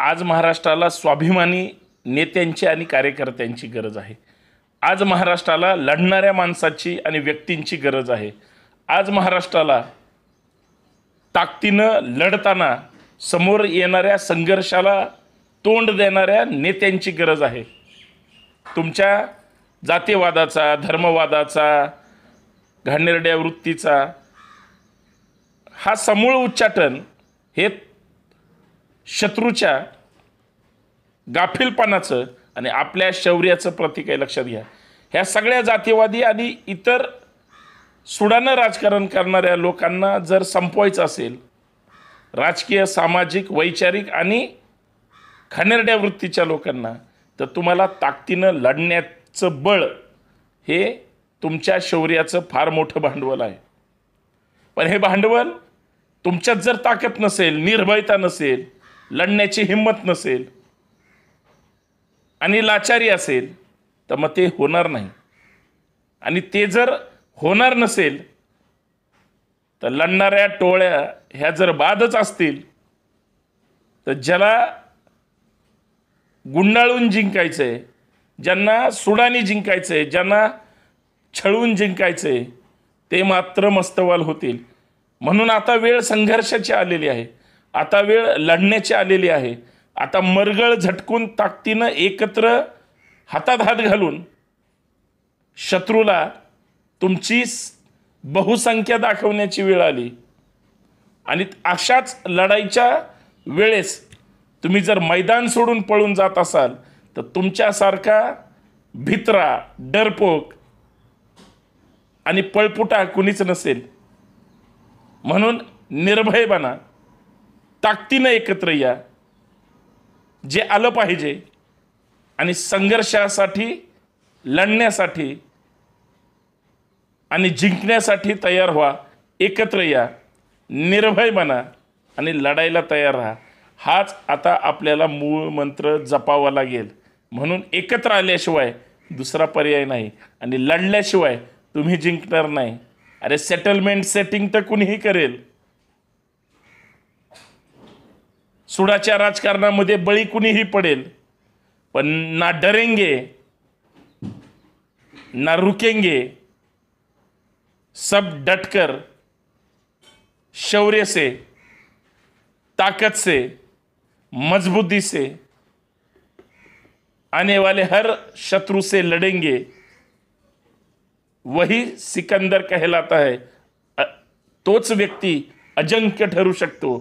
आज महाराष्ट्राला स्वाभिमानी नेत्यांची आणि कार्यकर्त्यांची गरज आहे आज महाराष्ट्राला लढणाऱ्या माणसाची आणि व्यक्तींची गरज आहे आज महाराष्ट्राला ताकदीनं लढताना समोर येणाऱ्या संघर्षाला तोंड देणाऱ्या नेत्यांची गरज आहे तुमच्या जातीवादाचा धर्मवादाचा घाणेरड्या वृत्तीचा हा समूळ उच्चाटन हे शत्रूच्या गाफिलपणाचं आणि आपल्या शौर्याचं प्रतीक आहे लक्षात घ्या ह्या सगळ्या जातीवादी आणि इतर सुडानं राजकारण करणाऱ्या लोकांना जर संपवायचं असेल राजकीय सामाजिक वैचारिक आणि खनेरड्या वृत्तीच्या लोकांना तर तुम्हाला ताकदीनं लढण्याचं बळ हे तुमच्या शौर्याचं फार मोठं भांडवल आहे पण हे भांडवल तुमच्यात जर ताकद नसेल निर्भयता नसेल लढण्याची हिंमत नसेल आणि लाचारी असेल तर मग ते होणार नाही आणि ते जर होणार नसेल तर लढणाऱ्या टोळ्या ह्या जर बादच असतील तर ज्याला गुंडाळून जिंकायचं आहे ज्यांना सुडानी जिंकायचं आहे ज्यांना छळून जिंकायचं ते मात्र मस्तवाल होतील म्हणून आता वेळ संघर्षाची आलेली आहे आता वेळ लढण्याची आलेली आहे आता मरगळ झटकून ताकदीनं एकत्र हातात हात घालून शत्रूला तुमची बहुसंख्या दाखवण्याची वेळ आली आणि अशाच लढाईच्या वेळेस तुम्ही जर मैदान सोडून पळून जात असाल तर तुमच्यासारखा भित्रा डरपोक आणि पळपुटा कुणीच नसेल म्हणून निर्भय बना ताकदीनं एकत्र या जे आलं पाहिजे आणि संघर्षासाठी लढण्यासाठी आणि जिंकण्यासाठी तयार व्हा एकत्र या निर्भय बना आणि लढायला तयार राहा हाच आता आपल्याला मूळ मंत्र जपावा लागेल म्हणून एकत्र आल्याशिवाय दुसरा पर्याय नाही आणि लढल्याशिवाय तुम्ही जिंकणार नाही अरे सेटलमेंट सेटिंग तर कुणीही करेल सुडाच्या राजकारणामध्ये बळी कुणीही पडेल पण ना डरेंगे ना रुकेंगे सब डटकर शौर्य से ताकत से मजबूती से आने वाले हर शत्रु से लड़ेंगे वही सिकंदर कहलाता है तोच व्यक्ती अजंक्य ठरू शकतो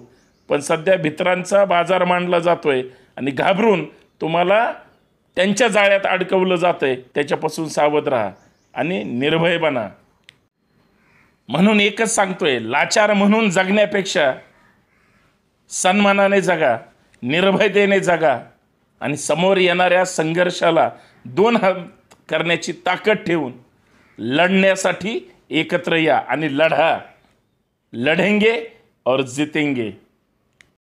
पण सध्या भित्रांचा बाजार मांडला जातो आहे आणि घाबरून तुम्हाला त्यांच्या जाळ्यात अडकवलं जातं आहे त्याच्यापासून सावध राहा आणि निर्भय बना म्हणून एकच सांगतोय लाचार म्हणून जगण्यापेक्षा सन्मानाने जगा निर्भयतेने जगा आणि समोर येणाऱ्या संघर्षाला दोन हात करण्याची ताकद ठेवून लढण्यासाठी एकत्र या आणि लढा लढेंगे और जितेंगे